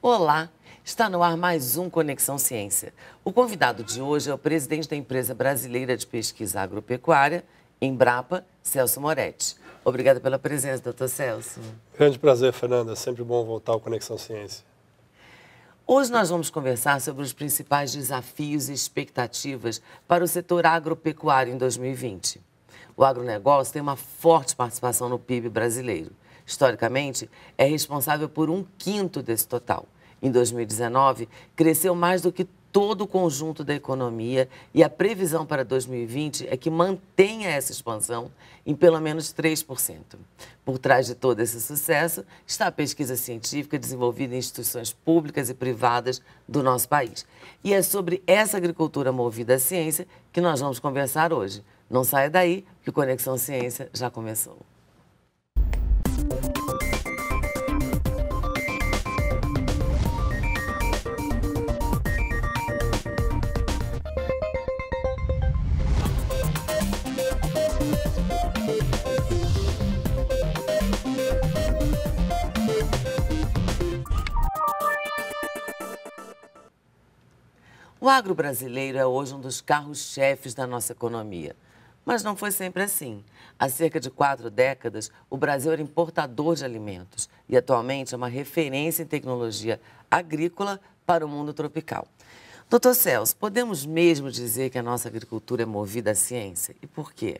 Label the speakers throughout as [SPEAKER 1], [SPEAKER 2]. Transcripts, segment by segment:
[SPEAKER 1] Olá, está no ar mais um Conexão Ciência. O convidado de hoje é o presidente da empresa brasileira de pesquisa agropecuária, Embrapa, Celso Moretti. Obrigada pela presença, doutor Celso.
[SPEAKER 2] Grande prazer, Fernanda. Sempre bom voltar ao Conexão Ciência.
[SPEAKER 1] Hoje nós vamos conversar sobre os principais desafios e expectativas para o setor agropecuário em 2020. O agronegócio tem uma forte participação no PIB brasileiro historicamente, é responsável por um quinto desse total. Em 2019, cresceu mais do que todo o conjunto da economia e a previsão para 2020 é que mantenha essa expansão em pelo menos 3%. Por trás de todo esse sucesso está a pesquisa científica desenvolvida em instituições públicas e privadas do nosso país. E é sobre essa agricultura movida à ciência que nós vamos conversar hoje. Não saia daí, que o Conexão Ciência já começou. O agro brasileiro é hoje um dos carros-chefes da nossa economia. Mas não foi sempre assim. Há cerca de quatro décadas, o Brasil era importador de alimentos e atualmente é uma referência em tecnologia agrícola para o mundo tropical. Doutor Celso, podemos mesmo dizer que a nossa agricultura é movida à ciência? E por quê?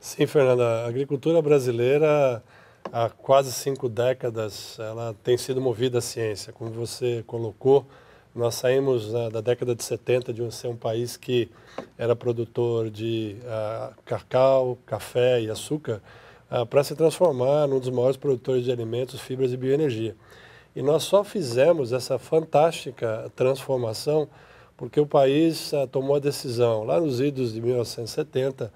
[SPEAKER 1] Sim, Fernanda. A agricultura
[SPEAKER 2] brasileira, há quase cinco décadas, ela tem sido movida à ciência. Como você colocou, nós saímos né, da década de 70 de ser um país que era produtor de uh, cacau, café e açúcar uh, ah, para se transformar num dos maiores produtores de alimentos, fibras e bioenergia. E nós só fizemos essa fantástica transformação porque o país uh, tomou a decisão, lá nos idos de 1970,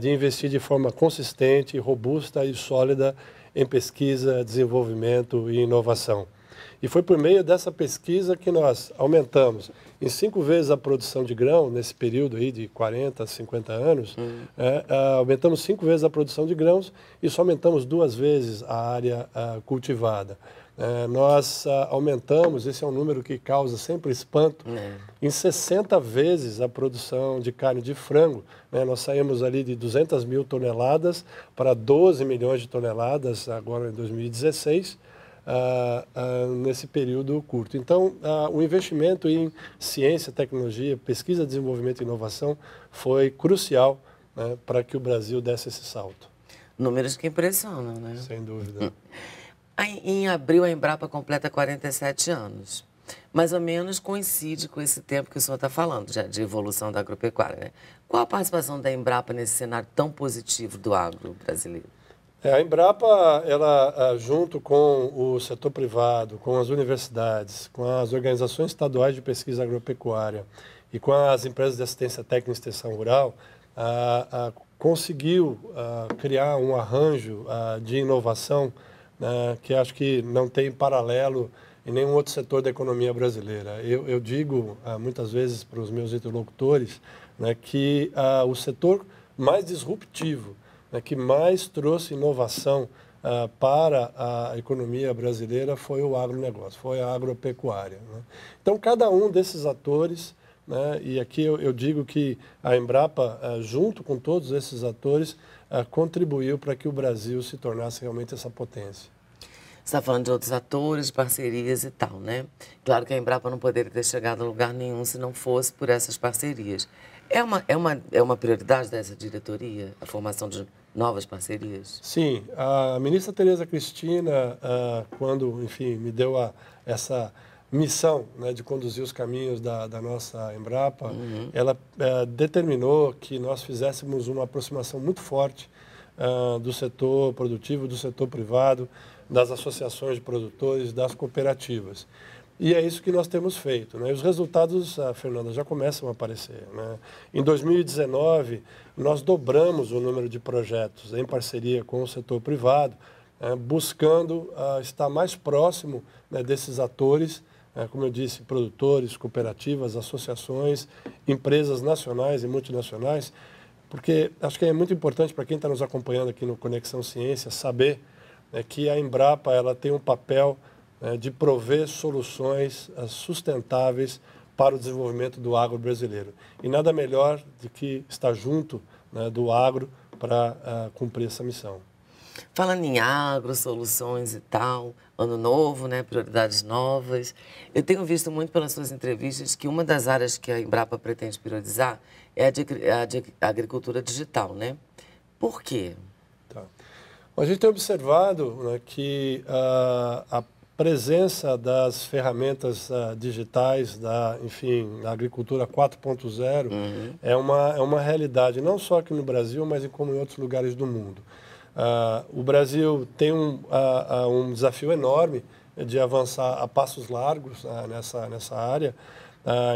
[SPEAKER 2] de investir de forma consistente, robusta e sólida em pesquisa, desenvolvimento e inovação. E foi por meio dessa pesquisa que nós aumentamos em cinco vezes a produção de grão, nesse período aí de 40, 50 anos, uhum. é, aumentamos cinco vezes a produção de grãos e só aumentamos duas vezes a área cultivada. É, nós ah, aumentamos, esse é um número que causa sempre espanto, uhum. em 60 vezes a produção de carne de frango. Né? Nós saímos ali de 200 mil toneladas para 12 milhões de toneladas agora em 2016 uh, uh, nesse período curto. Então, uh, o investimento em ciência, tecnologia, pesquisa, desenvolvimento e inovação foi crucial né, para que o Brasil desse esse salto. Números que
[SPEAKER 1] impressionam, né? Sem dúvida. Hum. Em abril, a Embrapa completa 47 anos. Mais ou menos coincide com esse tempo que o senhor está falando, já de evolução da agropecuária. Né? Qual a participação da Embrapa nesse cenário tão positivo do agro brasileiro?
[SPEAKER 2] É, a Embrapa, ela, ah, junto com o setor privado, com as universidades, com as organizações estaduais de pesquisa agropecuária e com as empresas de assistência técnica e extensão rural, a, a, conseguiu a, ah, criar um arranjo ah, de inovação né, que acho que não tem paralelo em nenhum outro setor da economia brasileira. Eu, eu digo muitas vezes para os meus interlocutores né, que o setor mais disruptivo né, que mais trouxe inovação uh, para a economia brasileira foi o agronegócio, foi a agropecuária. Né? Então, cada um desses atores, né, e aqui eu, eu, digo que a Embrapa, uh, junto com todos esses atores, uh, contribuiu para que o Brasil se tornasse realmente essa potência.
[SPEAKER 1] Você está falando de outros atores, parcerias e tal, né? Claro que a Embrapa não poderia ter chegado a lugar nenhum se não fosse por essas parcerias. É uma, é uma, é uma prioridade dessa diretoria, a formação de novas parcerias? Sim,
[SPEAKER 2] a ministra Tereza Cristina, ah, quando, enfim, me deu a, essa missão né, de conduzir os caminhos da, da nossa Embrapa, uhum. ela é, determinou que nós fizéssemos uma aproximação muito forte ah, do setor produtivo, do setor privado, das associações de produtores, das cooperativas. E é isso que nós temos feito. Né? Os resultados, a ah, Fernanda, já começam a aparecer. Né? Em 2019, nós dobramos o número de projetos em parceria com o setor privado, é, buscando ah, estar mais próximo né, desses atores, é, como eu disse, produtores, cooperativas, associações, empresas nacionais e multinacionais, porque acho que é muito importante para quem está nos acompanhando aqui no Conexão Ciência saber né, que a Embrapa ela tem um papel né, de prover soluções é, sustentáveis para o desenvolvimento do agro brasileiro. E nada melhor do que estar junto né, do agro para uh, cumprir essa missão.
[SPEAKER 1] Falando em agro, soluções e tal, ano novo, né, prioridades novas, eu tenho visto muito pelas suas entrevistas que uma das áreas que a Embrapa pretende priorizar é a de, a de agricultura digital, né? Por quê? Tá.
[SPEAKER 2] A gente tem observado né, que uh, a presença das ferramentas uh, digitais, da, enfim, da agricultura 4.0, uhum. é, uma, é uma realidade, não só aqui no Brasil, mas como em outros lugares do mundo. Uh, o Brasil tem um, uh, um desafio enorme de avançar a passos largos nessa, nessa área.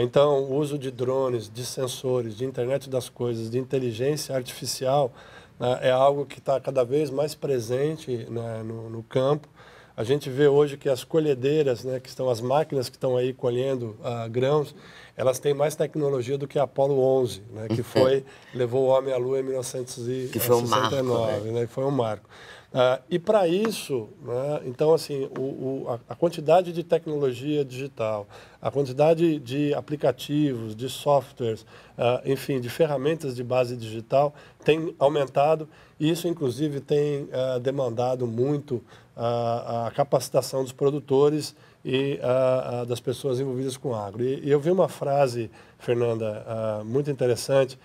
[SPEAKER 2] então, o uso de drones, de sensores, de internet das coisas, de inteligência artificial, é algo que está cada vez mais presente né, no, no campo. A gente vê hoje que as colhedeiras, né, que estão as máquinas que estão aí colhendo uh, grãos, elas têm mais tecnologia do que a Apollo 11, né, que foi levou o homem à Lua em 1969, que foi um marco, né? né foi um marco. Uh, e para isso, né, então assim, o, o, a, quantidade de tecnologia digital, a quantidade de aplicativos, de softwares, uh, enfim, de ferramentas de base digital tem aumentado e isso inclusive tem uh, demandado muito a, a capacitação dos produtores e a, a, das pessoas envolvidas com agro. E, e eu vi uma frase, Fernanda, muito interessante,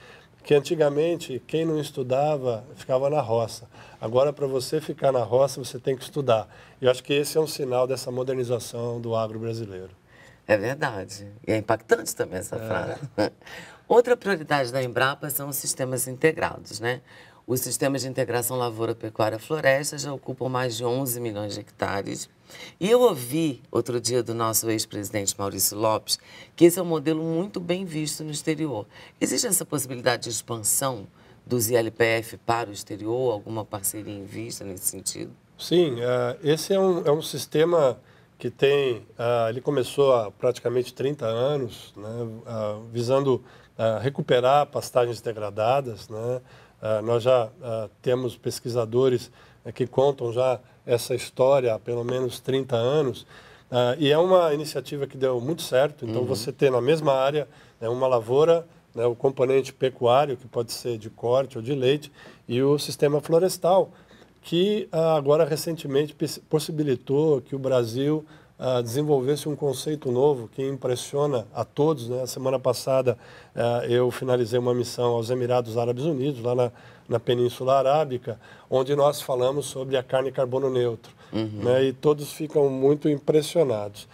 [SPEAKER 2] que antigamente quem não estudava ficava na roça. Agora, para você ficar na roça, você tem que estudar. E eu acho que esse é um sinal dessa modernização do agro brasileiro.
[SPEAKER 1] É verdade. E é impactante também essa é. frase. Outra prioridade da Embrapa são os sistemas integrados, né? Os sistemas de integração lavoura-pecuária-floresta já ocupam mais de 11 milhões de hectares. E eu ouvi outro dia do nosso ex-presidente Maurício Lopes que esse é um modelo muito bem visto no exterior. Existe essa possibilidade de expansão dos ILPF para o exterior? Alguma parceria em vista nesse sentido?
[SPEAKER 2] Sim, é, esse é um, é um sistema que tem, é, ele começou há praticamente 30 anos, né, é, visando recuperar pastagens degradadas, né, ah, nós já uh, temos pesquisadores uh, que contam já essa história há pelo menos 30 anos. Ah, e é uma iniciativa que deu muito certo. Então, uhum. você ter na mesma área né, uma lavoura, né, o componente pecuário, que pode ser de corte ou de leite, e o sistema florestal, que agora recentemente possibilitou que o Brasil uh, desenvolvesse um conceito novo que impressiona a todos. Né? A semana passada uh, eu finalizei uma missão aos Emirados Árabes Unidos, lá na, na Península Arábica, onde nós falamos sobre a carne carbono neutro. Uhum. Né? E todos ficam muito impressionados.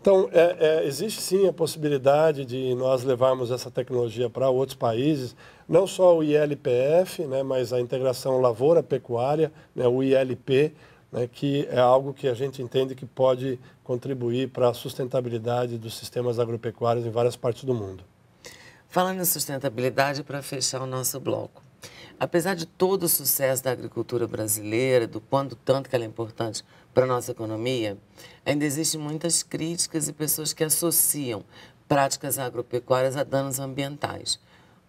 [SPEAKER 2] Então, é, é, existe sim a possibilidade de nós levarmos essa tecnologia para outros países, não só o ILPF, né, mas a integração lavoura-pecuária, né, o ILP, né, que é algo que a gente entende que pode contribuir para a
[SPEAKER 1] sustentabilidade dos sistemas agropecuários em várias partes do mundo. Falando em sustentabilidade, para fechar o nosso bloco, apesar de todo o sucesso da agricultura brasileira, do quanto tanto que ela é importante para a nossa economia, ainda existem muitas críticas e pessoas que associam práticas agropecuárias a danos ambientais.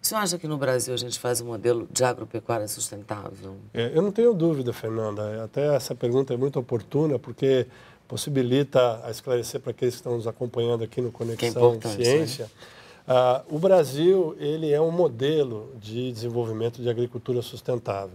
[SPEAKER 1] O senhor acha que no Brasil a gente faz um modelo de agropecuária sustentável?
[SPEAKER 2] É, eu não tenho dúvida, Fernanda. Até essa pergunta é muito oportuna, porque possibilita a esclarecer para aqueles que estão nos acompanhando aqui no Conexão é né? Ciência. Né? o Brasil ele é um modelo de desenvolvimento de agricultura sustentável.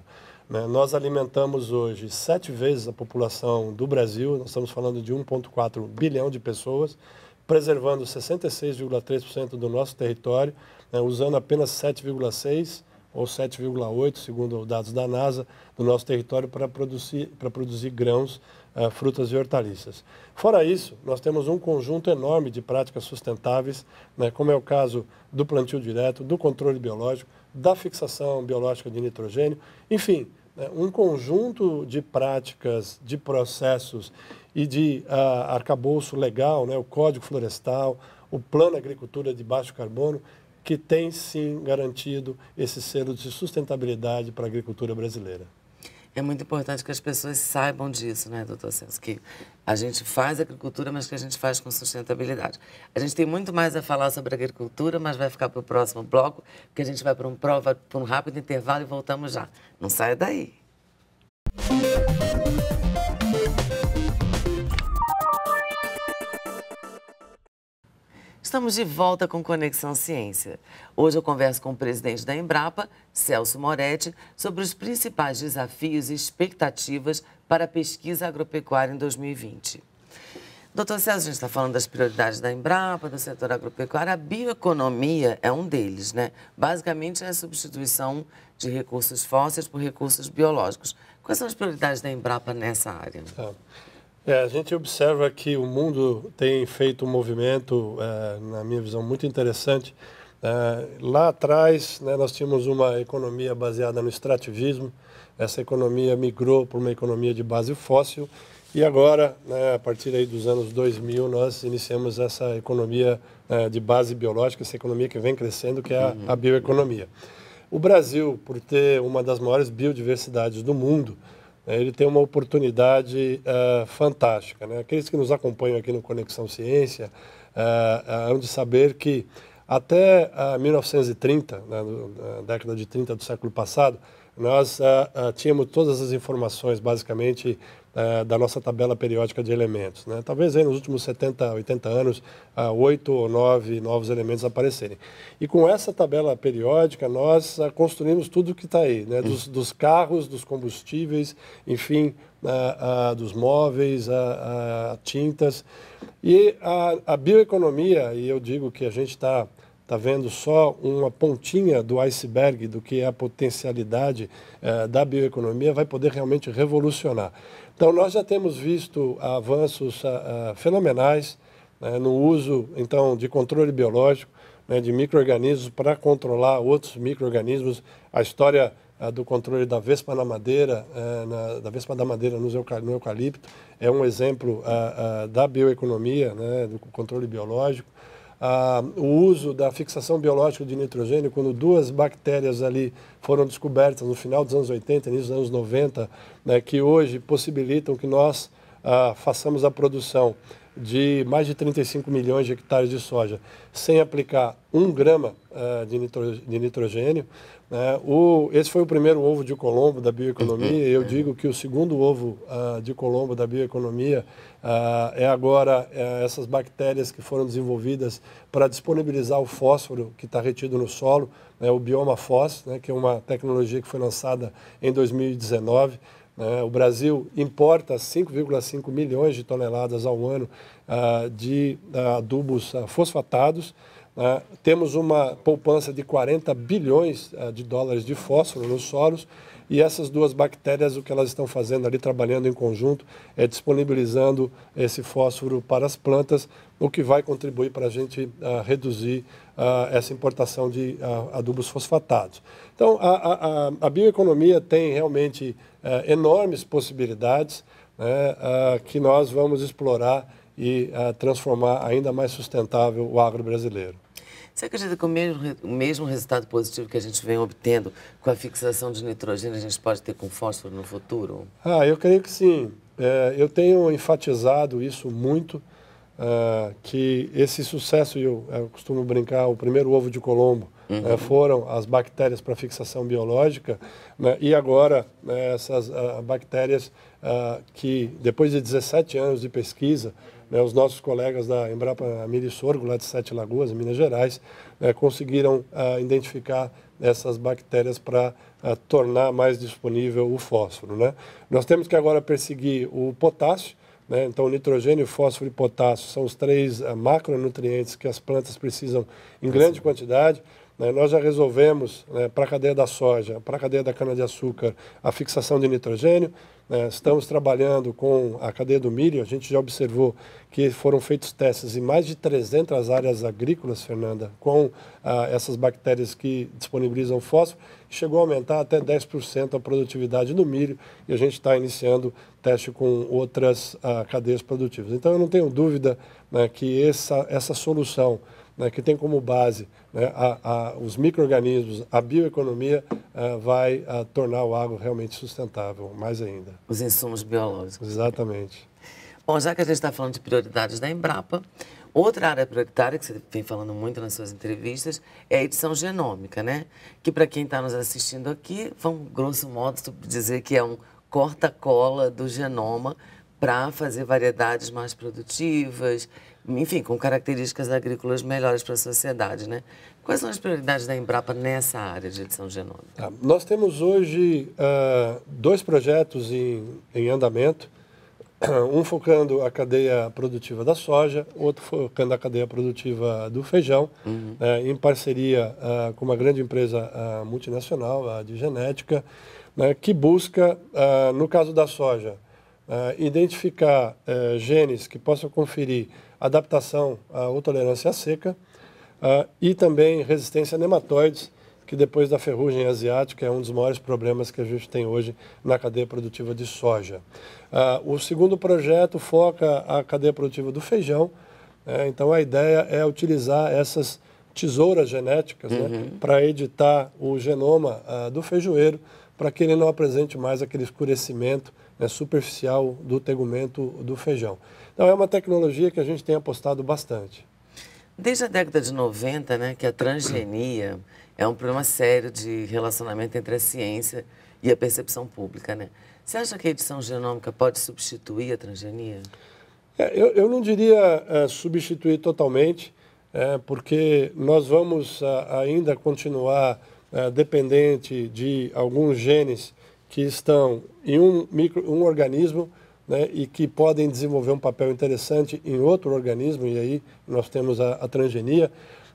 [SPEAKER 2] Né? Nós alimentamos hoje sete vezes a população do Brasil, nós estamos falando de 1,4 bilhão de pessoas, preservando 66,3% do nosso território né, usando apenas 7,6 ou 7,8, segundo dados da NASA, do nosso território para produzir, para produzir grãos, uh, frutas e hortaliças. Fora isso, nós temos um conjunto enorme de práticas sustentáveis, né, como é o caso do plantio direto, do controle biológico, da fixação biológica de nitrogênio, enfim, né, um conjunto de práticas, de processos e de uh, arcabouço legal, né, o Código Florestal, o Plano Agricultura de Baixo Carbono, que tem sim
[SPEAKER 1] garantido esse selo de sustentabilidade para a agricultura brasileira. É muito importante que as pessoas saibam disso, né, doutor Celso? Que a gente faz agricultura, mas que a gente faz com sustentabilidade. A gente tem muito mais a falar sobre agricultura, mas vai ficar para o próximo bloco, porque a gente vai para um prova, para um rápido intervalo e voltamos já. Não saia daí. Música Estamos de volta com Conexão Ciência. Hoje eu converso com o presidente da Embrapa, Celso Moretti, sobre os principais desafios e expectativas para a pesquisa agropecuária em 2020. Doutor Celso, a gente está falando das prioridades da Embrapa, do setor agropecuário. A bioeconomia é um deles, né? Basicamente é a substituição de recursos fósseis por recursos biológicos. Quais são as prioridades da Embrapa nessa área? É.
[SPEAKER 2] É, a gente observa que o mundo tem feito um movimento, é, na minha visão, muito interessante. É, lá atrás, né, nós tínhamos uma economia baseada no extrativismo. Essa economia migrou para uma economia de base fóssil. E agora, né, a partir aí dos anos 2000, nós iniciamos essa economia é, de base biológica, essa economia que vem crescendo, que é a, uhum. a bioeconomia. O Brasil, por ter uma das maiores biodiversidades do mundo, é, ele tem uma oportunidade uh, fantástica. Né? Aqueles que nos acompanham aqui no Conexão Ciência uh, uh, hão de saber que até 1930, né, na década de 30 do século passado, nós uh, uh, tínhamos todas as informações, basicamente, uh, da nossa tabela periódica de elementos. Né? Talvez aí nos últimos 70, 80 anos, oito ou nove novos elementos aparecerem. E com essa tabela periódica, nós construímos tudo o que está aí, né? Hum. dos, dos, carros, dos combustíveis, enfim, dos móveis, tintas. E a, a bioeconomia, e eu digo que a gente está está vendo só uma pontinha do iceberg do que é a potencialidade eh, da bioeconomia, vai poder realmente revolucionar. Então, nós já temos visto avanços ah, ah, fenomenais né, no uso então de controle biológico, né, de micro-organismos para controlar outros micro-organismos. A história ah, do controle da vespa na madeira, eh, na, da vespa da madeira no, no eucalipto, é um exemplo a, a, da bioeconomia, né, do controle biológico ah, o uso da fixação biológica de nitrogênio, quando duas bactérias ali foram descobertas no final dos anos 80, início dos anos 90, né, que hoje possibilitam que nós ah, façamos a produção de mais de 35 milhões de hectares de soja sem aplicar um grama uh, de, nitro, de, nitrogênio. Né? O, esse foi o primeiro ovo de Colombo da bioeconomia. Eu digo que o segundo ovo uh, de Colombo da bioeconomia uh, é agora essas bactérias que foram desenvolvidas para disponibilizar o fósforo que está retido no solo, né? o bioma fós, né? que é uma tecnologia que foi lançada em 2019. É, o Brasil importa 5,5 milhões de toneladas ao ano ah, de ah, adubos ah, fosfatados. Né? temos uma poupança de 40 bilhões de dólares de fósforo nos solos. E essas duas bactérias, o que elas estão fazendo ali, trabalhando em conjunto, é disponibilizando esse fósforo para as plantas, o que vai contribuir para a gente uh, reduzir uh, essa importação de uh, adubos fosfatados. Então, a, a, a bioeconomia tem realmente eh, enormes possibilidades né, que nós vamos explorar e transformar ainda mais sustentável
[SPEAKER 1] o agro brasileiro. Você acredita que o mesmo, o mesmo resultado positivo que a gente vem obtendo com a fixação de nitrogênio a gente pode ter com fósforo no futuro?
[SPEAKER 2] Ah, eu creio que sim. É, eu tenho enfatizado isso muito, é, que esse sucesso, eu, eu costumo brincar, o primeiro ovo de Colombo, é, Uhum. É, foram as bactérias para fixação biológica né, e agora né, essas ah, bactérias ah, que depois de 17 anos de pesquisa né, os nossos colegas da Embrapa Milho e Sorgo, lá de Sete Lagoas, em Minas Gerais, né, conseguiram ah, identificar essas bactérias para ah, tornar mais disponível o fósforo. Né? Nós temos que agora perseguir o potássio, né, então, nitrogênio, fósforo e potássio são os três ah, macronutrientes que as plantas precisam em grande Sim. quantidade. Né. Nós já resolvemos né, para a cadeia da soja, para a cadeia da cana-de-açúcar, a fixação de nitrogênio. É, estamos trabalhando com a cadeia do milho, a gente já observou que foram feitos testes em mais de 300 áreas agrícolas, Fernanda, com ah, essas bactérias que disponibilizam fósforo, chegou a aumentar até 10% a produtividade do milho e a gente está iniciando teste com outras ah, cadeias produtivas. Então, eu não tenho dúvida né, que essa, essa solução né, que tem como base né, a, a, os micro-organismos, a bioeconomia, uh, vai uh, tornar o agro realmente sustentável, mais ainda. Os
[SPEAKER 1] insumos biológicos. Exatamente. Bom, já que a gente está falando de prioridades da Embrapa, outra área prioritária que você vem falando muito nas suas entrevistas é a edição genômica, né? Que para quem está nos assistindo aqui, vamos grosso modo dizer que é um corta-cola do genoma para fazer variedades mais produtivas, enfim, com características agrícolas melhores para a sociedade, né? Quais são as prioridades da Embrapa nessa área de edição genômica?
[SPEAKER 2] Tá, nós temos hoje uh, dois projetos em, em andamento, um focando a cadeia produtiva da soja, outro focando a cadeia produtiva do feijão, uhum. Né, em parceria uh, com uma grande empresa uh, multinacional de genética, né, que busca, no caso da soja, identificar eh, genes que possam conferir adaptação à, ou tolerância à seca ah, e também resistência a nematóides, que depois da ferrugem asiática é um dos maiores problemas que a gente tem hoje na cadeia produtiva de soja. Ah, o segundo projeto foca a cadeia produtiva do feijão, né? então a ideia é utilizar essas tesouras genéticas né, uhum. né? para editar o genoma ah, do feijoeiro, para que ele não apresente mais aquele escurecimento é, superficial do tegumento do feijão. Então, é uma tecnologia que a gente tem apostado
[SPEAKER 1] bastante. Desde a década de 90, né, que a transgenia é um problema sério de relacionamento entre a ciência e a percepção pública, né? Você acha que a edição genômica pode substituir a transgenia? É, eu, eu, não diria é, substituir
[SPEAKER 2] totalmente, é, porque nós vamos a, é, ainda continuar é, dependente de alguns genes que estão em um, micro, um organismo né, e que podem desenvolver um papel interessante em outro organismo, e aí nós temos a, a transgenia.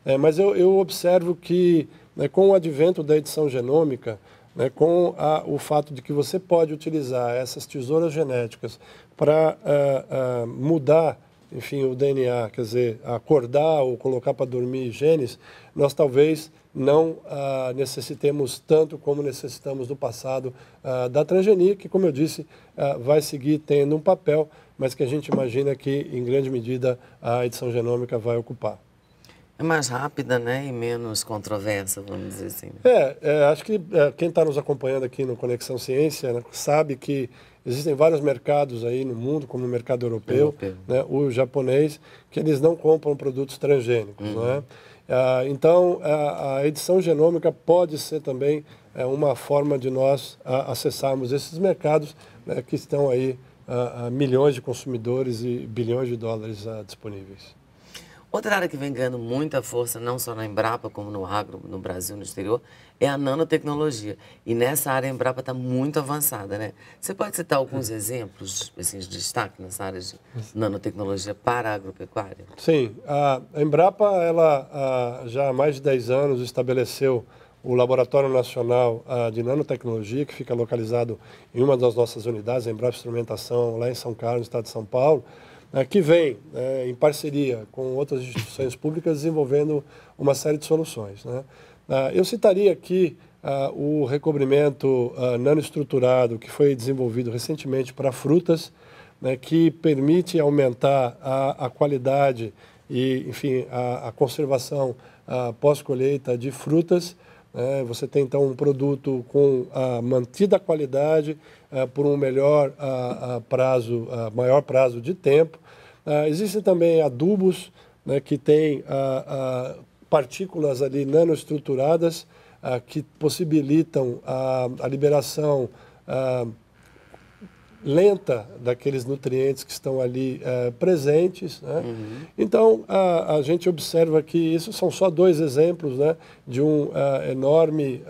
[SPEAKER 2] É, mas eu, eu, observo que né, com o advento da edição genômica, né, com a, o fato de que você pode utilizar essas tesouras genéticas para uh, uh, mudar enfim, o DNA, quer dizer, acordar ou colocar para dormir genes, nós talvez não ah, necessitemos tanto como necessitamos do passado ah, da transgenia, que, como eu disse, ah, vai seguir tendo um papel, mas que a gente imagina que, em grande medida, a edição genômica vai ocupar.
[SPEAKER 1] É mais rápida, né? E menos controversa, vamos dizer assim. Né?
[SPEAKER 2] É, é acho que é, quem está nos acompanhando aqui no Conexão Ciência né, sabe que existem vários mercados aí no mundo, como o mercado europeu, europeu. Né, o japonês, que eles não compram produtos transgênicos, uhum. né? Ah, então, a, a, edição genômica pode ser também é, uma forma de nós a, acessarmos esses mercados né, que estão aí a, ah, ah, milhões de consumidores e bilhões de dólares ah, disponíveis.
[SPEAKER 1] Outra área que vem ganhando muita força, não só na Embrapa, como no agro, no Brasil, no exterior, é a nanotecnologia. E nessa área a Embrapa está muito avançada, né? Você pode citar alguns é. exemplos, assim, de destaque nessa área de nanotecnologia para a agropecuária?
[SPEAKER 2] Sim. A Embrapa, ela já há mais de 10 anos estabeleceu o Laboratório Nacional de Nanotecnologia, que fica localizado em uma das nossas unidades, a Embrapa Instrumentação, lá em São Carlos, no estado de São Paulo, é, que vem né, em parceria com outras instituições públicas desenvolvendo uma série de soluções. Né? Ah, eu citaria aqui ah, o recobrimento ah, nanoestruturado que foi desenvolvido recentemente para frutas, né, que permite aumentar a, a qualidade e, enfim, a, a conservação pós-colheita de frutas. Né. você tem então um produto com a mantida qualidade por um melhor prazo, maior prazo de tempo Uh, existem também adubos né, que têm uh, uh, partículas ali nanoestruturadas que possibilitam a, a liberação lenta daqueles nutrientes que estão ali eh, presentes. Né? Uhum. Então, a, a gente observa que isso são só dois exemplos né, de, um, enorme,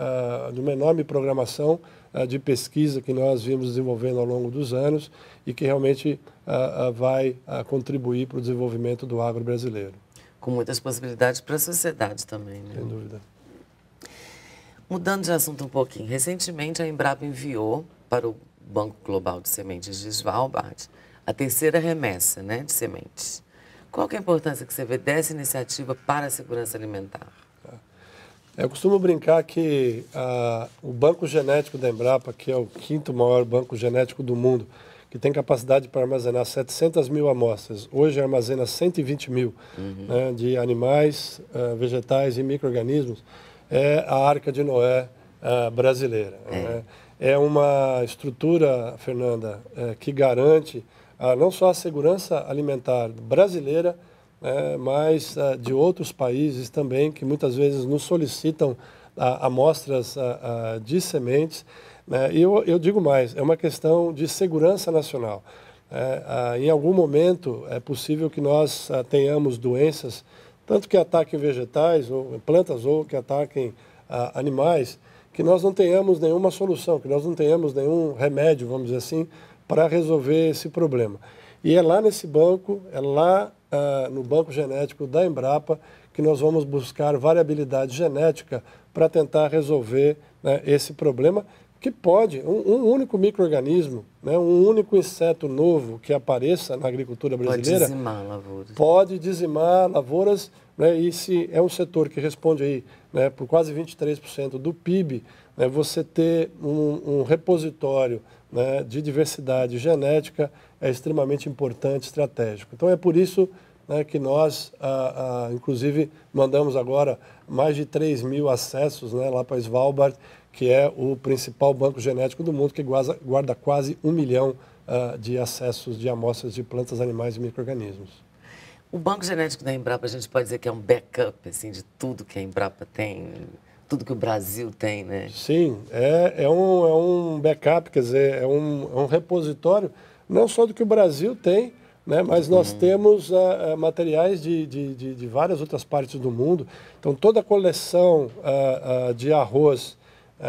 [SPEAKER 2] de uma enorme programação ah, de pesquisa que nós vimos desenvolvendo ao longo dos anos e que realmente ah, ah, vai contribuir para o desenvolvimento do agro brasileiro.
[SPEAKER 1] Com muitas possibilidades para a sociedade também, né? Sem dúvida. Mudando de assunto um pouquinho, recentemente a Embrapa enviou para o Banco Global de Sementes de Svalbard a terceira remessa né, de sementes. Qual é a importância que você vê dessa iniciativa para a segurança alimentar?
[SPEAKER 2] Eu costumo brincar que ah, o banco genético da Embrapa, que é o quinto maior banco genético do mundo, que tem capacidade para armazenar 700 mil amostras, hoje armazena 120 mil uhum. né, de animais, uh, vegetais e micro-organismos, é a Arca de Noé uh, brasileira. É. Né? é. uma estrutura, Fernanda, uh, que garante não só a segurança alimentar brasileira, né, mas uh, de outros países também, que muitas vezes nos solicitam uh, amostras uh, de sementes. Né, e eu, eu, digo mais, é uma questão de segurança nacional. Né. em algum momento é possível que nós tenhamos doenças, tanto que ataquem vegetais ou plantas ou que ataquem animais, que nós não tenhamos nenhuma solução, que nós não tenhamos nenhum remédio, vamos dizer assim, para resolver esse problema. E é lá nesse banco, é lá eh, no Banco Genético da Embrapa, que nós vamos buscar variabilidade genética para tentar resolver né, esse problema, que pode, um, um único microorganismo, né, um único inseto novo que apareça na agricultura brasileira... Pode dizimar lavouras. Pode dizimar lavouras, né, e se é um setor que responde aí né, por quase 23% do PIB, né, você ter um, um repositório né, de diversidade genética é extremamente importante, estratégico. Então é por isso né, que nós, ah, ah, inclusive, mandamos agora mais de 3 mil acessos né, lá para Svalbard, que é o principal banco genético do mundo, que guarda, guarda quase um milhão ah, de acessos de amostras de plantas, animais e micro-organismos.
[SPEAKER 1] O banco genético da Embrapa, a gente pode dizer que é um backup assim, de tudo que a Embrapa tem tudo que o Brasil tem, né?
[SPEAKER 2] Sim, é, é, um, é um backup, quer dizer, é um, é um repositório não só do que o Brasil tem, né? Mas nós uhum. temos uh, uh, materiais de, de, de, de, várias outras partes do mundo. Então, toda a coleção uh, de arroz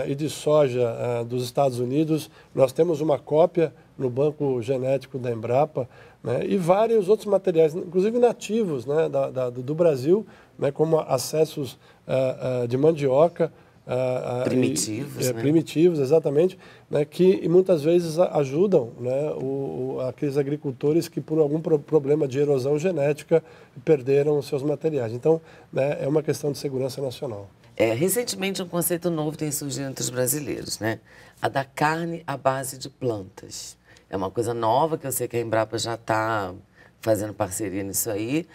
[SPEAKER 2] e de soja dos Estados Unidos, nós temos uma cópia no Banco Genético da Embrapa né? e vários outros materiais, inclusive nativos né? da, da, do Brasil, né? como acessos de mandioca, ah, ah, primitivos, e, é, né? primitivos, exatamente, né, que muitas vezes ajudam né, o, o, aqueles agricultores que por algum pro problema de erosão genética perderam
[SPEAKER 1] os seus materiais. Então, né, é uma questão de segurança nacional. É, recentemente um conceito novo tem surgido entre os brasileiros, né? A da carne à base de plantas. É uma coisa nova que eu sei que a Embrapa já está fazendo parceria nisso aí.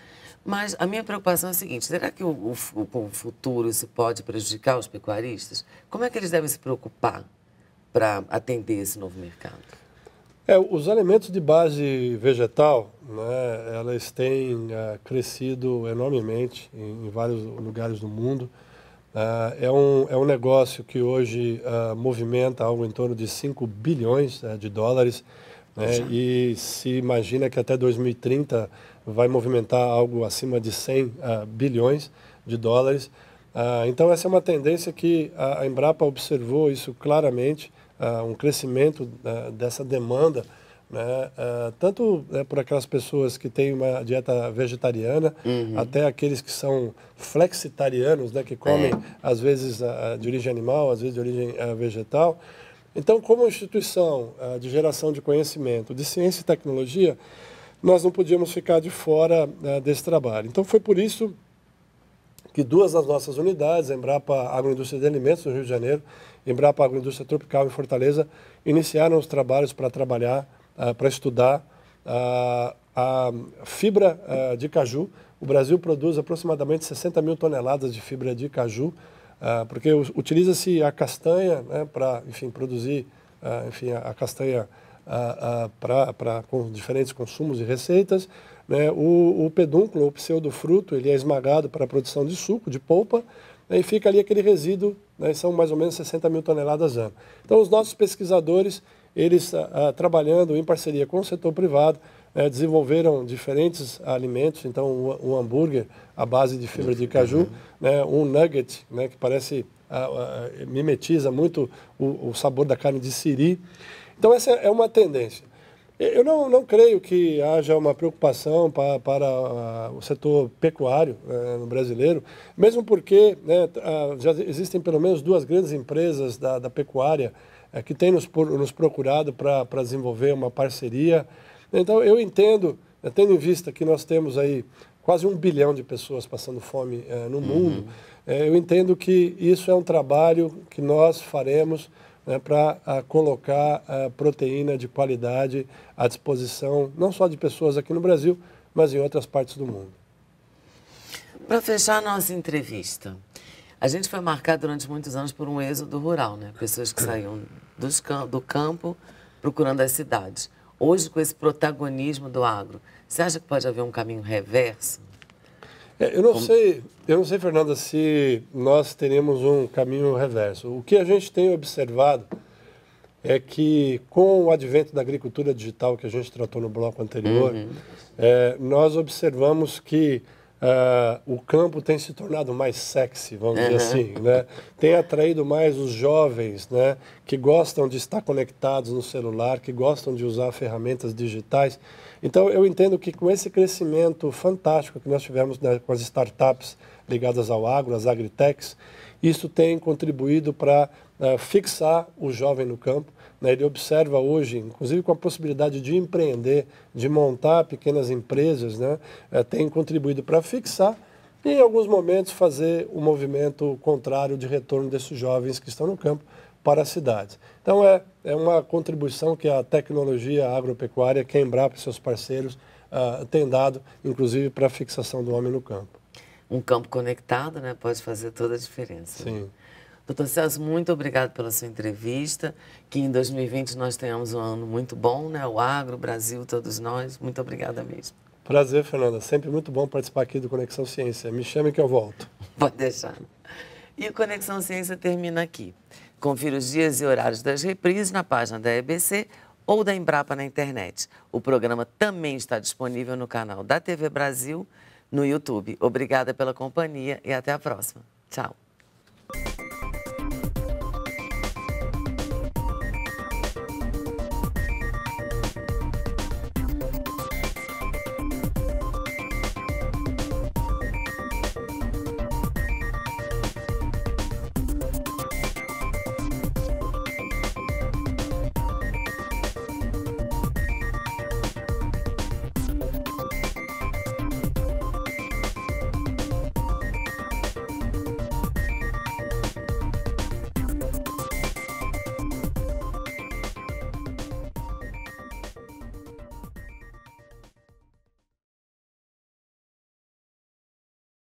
[SPEAKER 1] Mas a minha preocupação é a seguinte: será que o, o, com o futuro isso pode prejudicar os pecuaristas? Como é que eles devem se preocupar para atender esse novo mercado? É,
[SPEAKER 2] os alimentos de base vegetal, né, elas têm uh, crescido enormemente em, em, vários lugares do mundo. Uh, é, um, é um negócio que hoje uh, movimenta algo em torno de 5 bilhões de dólares. Né, e se imagina que até 2030 vai movimentar algo acima de 100 uh, ah, bilhões de dólares. Uh, então, essa é uma tendência que a Embrapa observou isso claramente, uh, um crescimento dessa demanda, né, tanto né, por aquelas pessoas que têm uma dieta vegetariana, uhum. até aqueles que são flexitarianos, né, que comem, uhum. às vezes, de origem animal, às vezes de origem vegetal. Então, como instituição de geração de conhecimento, de ciência e tecnologia, nós não podíamos ficar de fora né, desse trabalho. Então foi por isso que duas das nossas unidades, Embrapa Agroindústria de Alimentos, no Rio de Janeiro, Embrapa Agroindústria Tropical, em Fortaleza, iniciaram os trabalhos para trabalhar, uh, para estudar uh, a fibra uh, de caju. O Brasil produz aproximadamente 60 mil toneladas de fibra de caju, porque utiliza-se a castanha né, para, enfim, produzir enfim, a, a castanha para pra, pra, com diferentes consumos e receitas. Né? O, o pedúnculo, o pseudofruto, ele é esmagado para a produção de suco, de polpa, né? e fica ali aquele resíduo, né? são mais ou menos 60 mil toneladas ano. Então, os nossos pesquisadores, eles trabalhando em parceria com o setor privado, né? desenvolveram diferentes alimentos, então um, um, hambúrguer à base de fibra de caju, uhum. né, um nugget, né, que parece, mimetiza muito o, o, sabor da carne de siri. Então, essa é uma tendência. Eu não, não creio que haja uma preocupação para, para ah, o setor pecuário né, brasileiro, mesmo porque né, ah, já existem pelo menos duas grandes empresas da, da pecuária é, que têm nos, nos procurado para, para desenvolver uma parceria. Então, eu entendo, né, tendo em vista que nós temos aí quase um bilhão de pessoas passando fome é, no uhum. mundo, é, eu entendo que isso é um trabalho que nós faremos né, para ah, colocar a ah, proteína de qualidade à disposição, não só de pessoas aqui no Brasil, mas em outras partes do mundo.
[SPEAKER 1] Para fechar a nossa entrevista, a gente foi marcado durante muitos anos por um êxodo rural, né? Pessoas que saíam dos, do campo procurando as cidades. Hoje, com esse protagonismo do agro, você acha que pode haver um caminho reverso?
[SPEAKER 2] É, eu não Como... sei, eu não sei, Fernanda, se nós teremos um caminho reverso. O que a gente tem observado é que com o advento da agricultura digital que a gente tratou no bloco anterior, uhum. é, nós observamos que Uh, o campo tem se tornado mais sexy, vamos uhum. dizer assim, né? Tem atraído mais os jovens, né? Que gostam de estar conectados no celular, que gostam de usar ferramentas digitais. Então, eu entendo que com esse crescimento fantástico que nós tivemos né, com as startups ligadas ao agro, as agritechs, isso tem contribuído para uh, né, fixar o jovem no campo. Né? Ele observa hoje, inclusive com a possibilidade de empreender, de montar pequenas empresas, né? Uh, tem contribuído para fixar e, em alguns momentos, fazer o um movimento contrário de retorno desses jovens que estão no campo para as cidades. Então, é, é uma contribuição que a tecnologia agropecuária, que a Embrapa e seus parceiros uh, ah, tem dado, inclusive para a fixação do homem no
[SPEAKER 1] campo um campo conectado né, pode fazer toda a diferença. Né? Sim. Né? Doutor Celso, muito obrigado pela sua entrevista. Que em 2020 nós tenhamos um ano muito bom, né? O agro, o Brasil, todos nós. Muito obrigada mesmo.
[SPEAKER 2] Prazer, Fernanda. Sempre muito bom participar aqui do Conexão Ciência. Me chame que eu volto. Pode deixar.
[SPEAKER 1] E o Conexão Ciência termina aqui. Confira os dias e horários das reprises na página da EBC ou da Embrapa na internet. O programa também está disponível no canal da TV Brasil no YouTube. Obrigada pela companhia e até a próxima. Tchau.